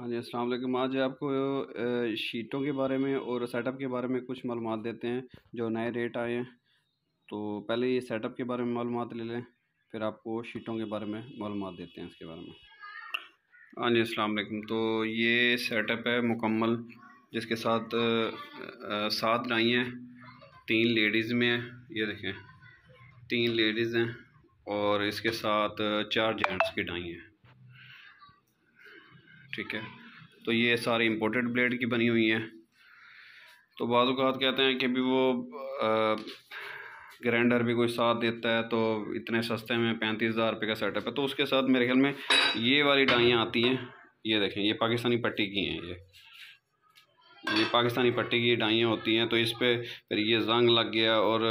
हाँ जी असल आज आपको शीटों के बारे में और सेटअप के बारे में कुछ मालूम देते हैं जो नए रेट आए हैं तो पहले ये सेटअप के बारे में मालूम ले लें फिर आपको शीटों के बारे में मालूम देते हैं इसके बारे में हाँ जी असल तो ये सेटअप है मुकम्मल जिसके साथ सात नाई हैं तीन लेडीज़ में हैं ये देखें तीन लेडीज़ हैं और इसके साथ चार जेंट्स की डाई हैं ठीक है तो ये सारी इम्पोर्टेड ब्लेड की बनी हुई हैं तो बाज़ात कहते हैं कि भी वो ग्राइंडर भी कोई साथ देता है तो इतने सस्ते में पैंतीस हज़ार रुपये का सेटअप है तो उसके साथ मेरे ख्याल में ये वाली डाइयाँ आती हैं ये देखें ये पाकिस्तानी पट्टी की हैं ये ये पाकिस्तानी पट्टी की डाइयाँ होती हैं तो इस पर फिर ये जंग लग गया और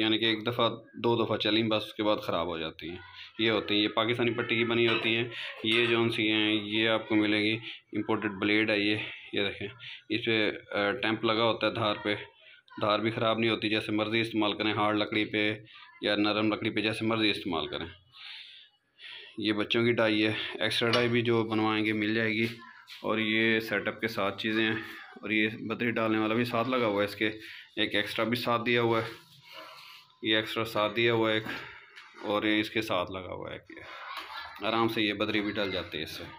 यानी कि एक दफ़ा दो दफ़ा चली बस उसके बाद ख़राब हो जाती हैं ये होती हैं ये पाकिस्तानी पट्टी की बनी होती हैं ये जौन सी हैं ये आपको मिलेगी इम्पोर्टेड ब्लेड है ये ये देखें इस पर टैंप लगा होता है धार पे धार भी ख़राब नहीं होती जैसे मर्ज़ी इस्तेमाल करें हार्ड लकड़ी पे या नरम लकड़ी पे जैसे मर्ज़ी इस्तेमाल करें ये बच्चों की डाई है एक्स्ट्रा डाई भी जो बनवाएंगे मिल जाएगी और ये सेटअप के साथ चीज़ें हैं और ये बदरी डालने वाला भी साथ लगा हुआ है इसके एक एक्स्ट्रा भी साथ दिया हुआ है ये एक्स्ट्रा साथ दिया हुआ है एक और ये इसके साथ लगा हुआ है कि आराम से ये बदरी भी डल जाती है इससे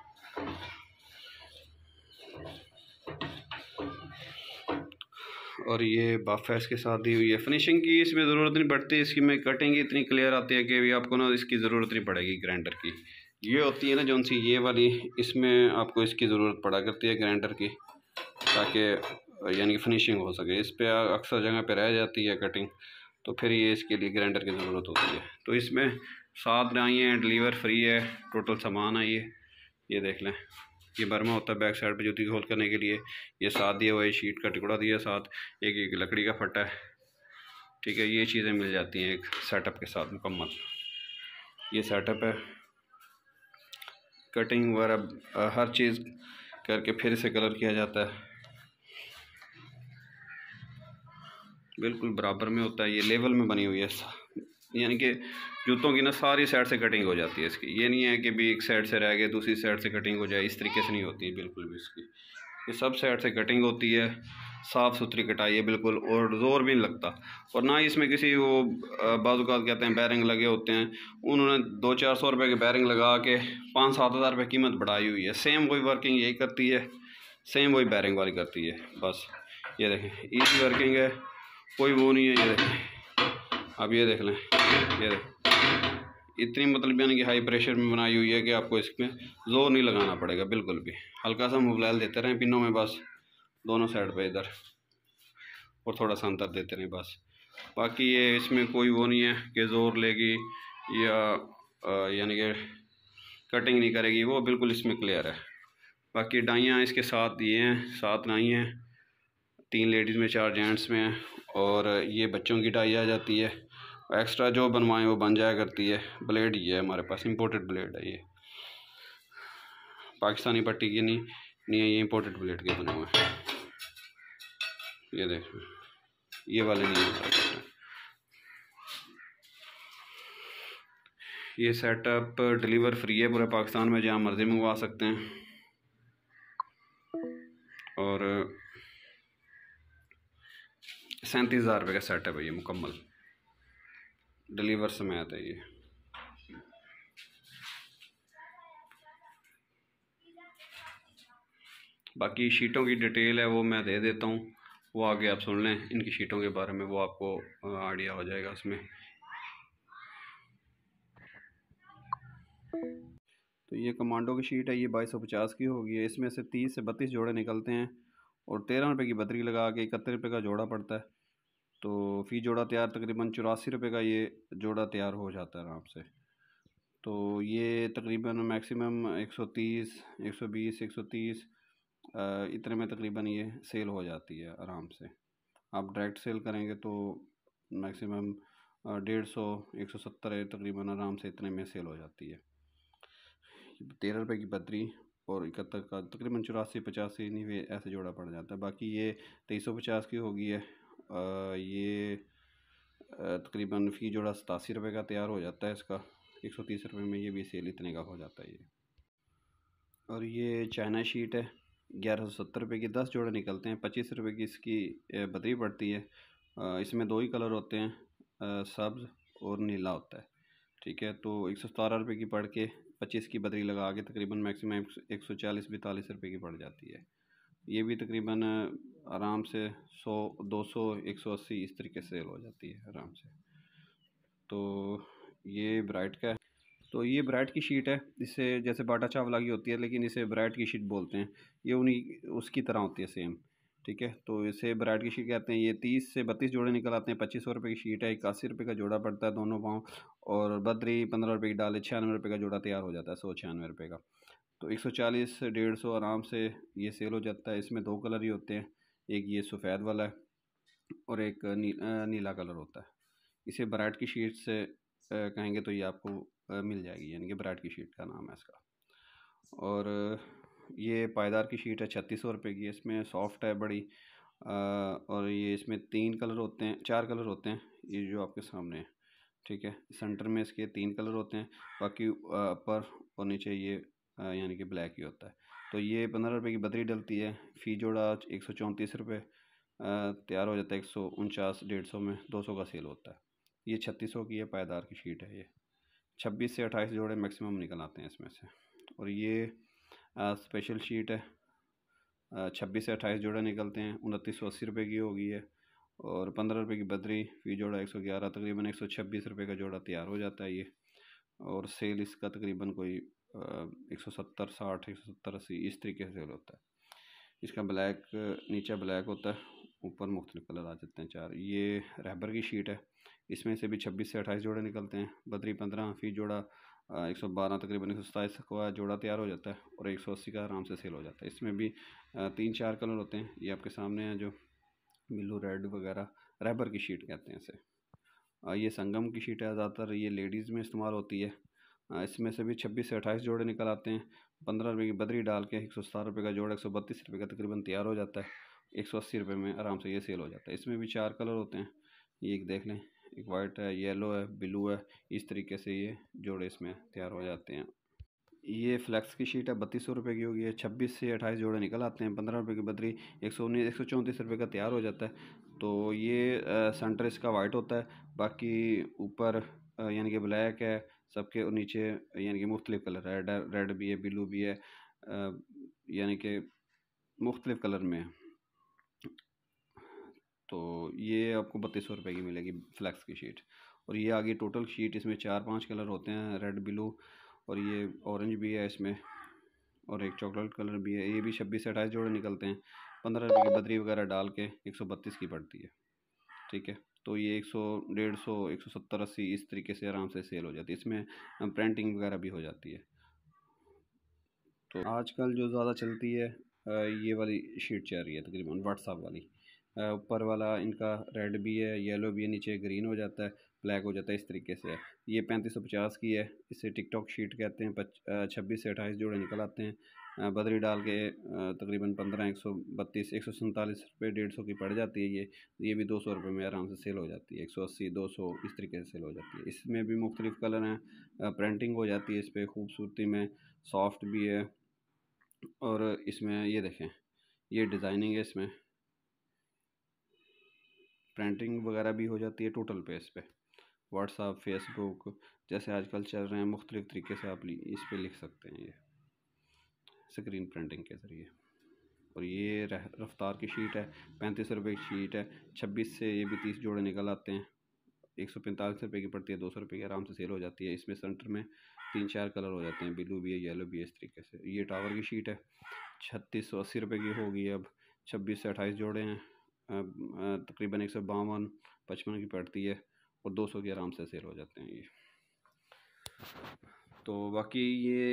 और ये बाफ है इसके साथ दी हुई है फिनिशिंग की इसमें ज़रूरत नहीं पड़ती इसकी में कटिंग इतनी क्लियर आती है कि अभी आपको ना इसकी ज़रूरत नहीं पड़ेगी ग्राइंडर की ये होती है ना जौन सी ये वाली इसमें आपको इसकी ज़रूरत पड़ा करती है ग्राइंडर की ताकि यानी कि फिनिशिंग हो सके इस पर अक्सर जगह पे रह जाती है कटिंग तो फिर ये इसके लिए ग्राइंडर की ज़रूरत होती है तो इसमें सात गाय हैं डिलीवर फ्री है टोटल सामान है ये ये देख लें ये बर्मा होता है बैक साइड पर जूती होल करने के लिए ये साथ दिया हुआ है शीट का टुकड़ा दिया साथ एक एक लकड़ी का फटा है ठीक है ये चीज़ें मिल जाती हैं एक सेटअप के साथ मुकम्मल ये सेटअप है कटिंग वगैरह हर चीज़ करके फिर इसे कलर किया जाता है बिल्कुल बराबर में होता है ये लेवल में बनी हुई है यानी कि जूतों की ना सारी साइड से कटिंग हो जाती है इसकी ये नहीं है कि भी एक साइड से रह गए दूसरी साइड से कटिंग हो जाए इस तरीके से नहीं होती है बिल्कुल भी इसकी ये सब साइड से कटिंग होती है साफ़ सुथरी कटाई है बिल्कुल और ज़ोर भी नहीं लगता और ना ही इसमें किसी वो बाजूकात कहते हैं बैरिंग लगे होते हैं उन्होंने दो चार सौ रुपये की बैरिंग लगा के पाँच सात हज़ार रुपये कीमत बढ़ाई हुई है सेम वही वर्किंग यही करती है सेम वही बैरिंग वाली करती है बस ये देखें ईजी वर्किंग है कोई वो नहीं है ये देखें अब ये देख लें ये देखें इतनी मतलब यानी कि हाई प्रेशर में बनाई हुई है कि आपको इसमें जोर नहीं लगाना पड़ेगा बिल्कुल भी हल्का सा मुबलैल देते रहें पिनों में बस दोनों साइड पर इधर और थोड़ा सा अंतर देते रहें बस बाकी ये इसमें कोई वो नहीं है कि ज़ोर लेगी या यानी कि कटिंग नहीं करेगी वो बिल्कुल इसमें क्लियर है बाकी डाइयाँ इसके साथ दिए हैं सात नाई हैं तीन लेडीज़ में चार जेंट्स में हैं और ये बच्चों की डाई आ जाती है एक्स्ट्रा जो बनवाएं वो बन जाया करती है ब्लेड ये है हमारे पास इम्पोर्टेड ब्लेड है ये पाकिस्तानी पट्टी की नहीं नहीं है ये इम्पोर्टेड ब्लेड के बने हुए हैं ये देख ये वाले नहीं है ये सेटअप डिलीवर फ्री है पूरे पाकिस्तान में जहाँ मर्ज़ी मंगवा सकते हैं और सैंतीस हज़ार रुपये का सेटअप है ये मुकम्मल डिलीवर समय आता है ये बाकी शीटों की डिटेल है वो मैं दे देता हूँ वो आगे आप सुन लें इनकी शीटों के बारे में वो आपको आइडिया हो जाएगा उसमें तो ये कमांडो की शीट है ये बाईस सौ पचास की होगी इसमें से तीस से बत्तीस जोड़े निकलते हैं और तेरह रुपये की बदरी लगा के इकहत्तर रुपये का जोड़ा पड़ता है तो फ़ी जोड़ा तैयार तकरीबन चौरासी रुपये का ये जोड़ा तैयार हो जाता है आराम से तो ये तकरीबन मैक्सिमम 130 120 130 इतने में तकरीबन ये सेल हो जाती है आराम से आप डायरेक्ट सेल करेंगे तो मैक्सिमम डेढ़ सौ एक सौ सत्तर तकरीबन आराम से इतने में सेल हो जाती है तेरह रुपये की पतरी और इकहत्तर का तकरीबन चौरासी पचासी नहीं ऐसे जोड़ा पड़ जाता है बाकी ये तेईस सौ पचास की होगी है ये तकरीबन फ़ी जोड़ा सतासी रुपये का तैयार हो जाता है इसका एक सौ तीस रुपये में ये भी सेल इतने का हो जाता है ये और ये चाइना शीट है ग्यारह सौ सत्तर रुपये की दस जोड़े निकलते हैं पच्चीस रुपये की इसकी बदरी पड़ती है इसमें दो ही कलर होते हैं सब्ज़ और नीला होता है ठीक है तो एक सौ सतारह रुपये की पड़ के पच्चीस की बदरी लगा के तकरीबन मैक्सिमम एक सौ चालीस बैतालीस रुपये की पड़ जाती है ये भी तकरीबन आराम से सौ दो सौ एक सौ अस्सी इस तरीके से सेल हो जाती है आराम से तो ये ब्राइट का है तो ये ब्राइट की शीट है इसे जैसे बाटा चावल लगी होती है लेकिन इसे ब्राइट की शीट बोलते हैं ये उन्हीं उसकी तरह होती है सेम ठीक है तो इसे ब्राइट की शीट कहते हैं ये तीस से बत्तीस जोड़े निकल आते हैं पच्चीस सौ रुपये की शीट है इक्यासी रुपये का जोड़ा पड़ता है दोनों पाँव और बदरी पंद्रह रुपये की डाले छियानवे रुपये का जोड़ा तैयार हो जाता है सौ छियानवे रुपये का तो 140 150 आराम से ये सेल हो जाता है इसमें दो कलर ही होते हैं एक ये सफ़ेद वाला है और एक नी, नीला कलर होता है इसे बराट की शीट से कहेंगे तो ये आपको मिल जाएगी यानी कि बराट की शीट का नाम है इसका और ये पायदार की शीट है छत्तीस सौ रुपये की इसमें सॉफ्ट है बड़ी और ये इसमें तीन कलर होते हैं चार कलर होते हैं ये जो आपके सामने है ठीक है सेंटर में इसके तीन कलर होते हैं बाकी ऊपर और नीचे ये यानी कि ब्लैक ही होता है तो ये पंद्रह रुपये की बदरी डलती है फ़ी जोड़ा एक सौ चौंतीस रुपये तैयार हो जाता है एक सौ उनचास डेढ़ सौ में दो सौ का सेल होता है ये छत्तीस सौ की है पायदार की शीट है ये छब्बीस से अट्ठाईस जोड़े मैक्सिमम निकल आते हैं इसमें से और ये आ, स्पेशल शीट है छब्बीस से अट्ठाईस जोड़े निकलते हैं उनतीस सौ अस्सी रुपये की होगी है और पंद्रह रुपये की बदरी फी जोड़ा एक सौ ग्यारह तकरीबन एक सौ छब्बीस रुपये का जोड़ा तैयार हो जाता है ये और सेल इसका तकरीबन कोई एक सौ सत्तर साठ एक सौ सत्तर अस्सी इस तरीके से सेल होता है इसका ब्लैक नीचे ब्लैक होता है ऊपर मुख्तलिफ कलर आ जाते हैं चार ये रहबर की शीट है इसमें से भी छब्बीस से अट्ठाईस जोड़े निकलते हैं बदरी पंद्रह फीस जोड़ा एक सौ बारह तकरीबन एक सौ सताईस का जोड़ा तैयार हो जाता है और एक सौ अस्सी का आराम से सेल हो जाता है इसमें भी तीन चार कलर होते हैं ये आपके सामने हैं जो बिल्लू रेड वगैरह रहबर की शीट कहते हैं इसे ये संगम की शीट है ज़्यादातर ये लेडीज़ में इस्तेमाल होती है हाँ, इसमें से भी छब्बीस से अट्ठाईस जोड़े निकल आते हैं पंद्रह रुपये की बदरी डाल के एक सौ सात रुपये का जोड़ा एक सौ बत्तीस रुपये का तकरीबन तैयार हो जाता है एक सौ अस्सी रुपये में आराम से ये सेल हो जाता है इसमें भी चार कलर होते हैं ये एक देख लें एक वाइट है येलो है ब्लू है इस तरीके से ये जोड़े इसमें तैयार हो जाते हैं ये फ्लैक्स की शीट है बत्तीस सौ रुपये की होगी है छब्बीस से अट्ठाईस जोड़े निकल आते हैं पंद्रह रुपये की बदरी एक सौ उन्नीस एक सौ चौंतीस रुपये का तैयार हो जाता है तो ये सेंटर इसका वाइट होता है बाकी ऊपर यानी कि ब्लैक है सबके नीचे यानी कि मुख्तलिफ कलर है रेड रेड भी है ब्लू भी है यानी कि मुख्तलिफ कलर में है तो ये आपको बत्तीस सौ रुपये की मिलेगी फ्लैक्स की शीट और ये आगे टोटल शीट इसमें चार पांच कलर होते हैं रेड ब्लू और ये ऑरेंज भी है इसमें और एक चॉकलेट कलर भी है ये भी छब्बीस से अठाईस जोड़े निकलते हैं पंद्रह रुपये की बदरी वगैरह डाल के एक सौ बत्तीस की पड़ती है ठीक है तो ये एक सौ डेढ़ सौ एक सौ सत्तर अस्सी इस तरीके से आराम से सेल हो जाती है इसमें प्रिंटिंग वगैरह भी हो जाती है तो आजकल जो ज़्यादा चलती है ये वाली शीट चल रही है तकरीबन व्हाट्सअप वाली ऊपर वाला इनका रेड भी है येलो भी है नीचे ग्रीन हो जाता है ब्लैक हो जाता है इस तरीके से है ये पैंतीस सौ पचास की है इसे टिकटॉक शीट कहते हैं छब्बीस से अट्ठाईस जोड़े निकल आते हैं बदरी डाल के तकरीबन पंद्रह एक सौ बत्तीस एक सौ सैंतालीस रुपये डेढ़ सौ की पड़ जाती है ये ये भी दो सौ रुपये में आराम से सेल हो जाती है एक सौ अस्सी दो सौ इस तरीके से सेल हो जाती है इसमें भी मुख्तलिफ़ कलर हैं प्रिंटिंग हो जाती है इस पर खूबसूरती में सॉफ्ट भी है और इसमें ये देखें ये डिज़ाइनिंग है इसमें प्रिंटिंग वगैरह भी हो जाती है टोटल पे इस पर व्हाट्सअप फेसबुक जैसे आजकल चल रहे हैं मुख्तलिफ़ तरीके से आप इस पर लिख सकते हैं ये स्क्रीन प्रिंटिंग के ज़रिए और ये रफ्तार की शीट है पैंतीस रुपये की शीट है छब्बीस से ये भी तीस जोड़े निकल आते हैं एक सौ पैंतालीस रुपये की पड़ती है दो सौ रुपये की आराम से सेल हो जाती है इसमें सेंटर में तीन चार कलर हो जाते हैं ब्लू भी है येलो भी है इस तरीके से ये टावर की शीट है छत्तीस सौ अस्सी रुपये की होगी अब छब्बीस से अट्ठाईस जोड़े हैं तकरीबन एक सौ बावन पचपन की पड़ती है और दो सौ के आराम से सेल हो जाते हैं ये तो बाकी ये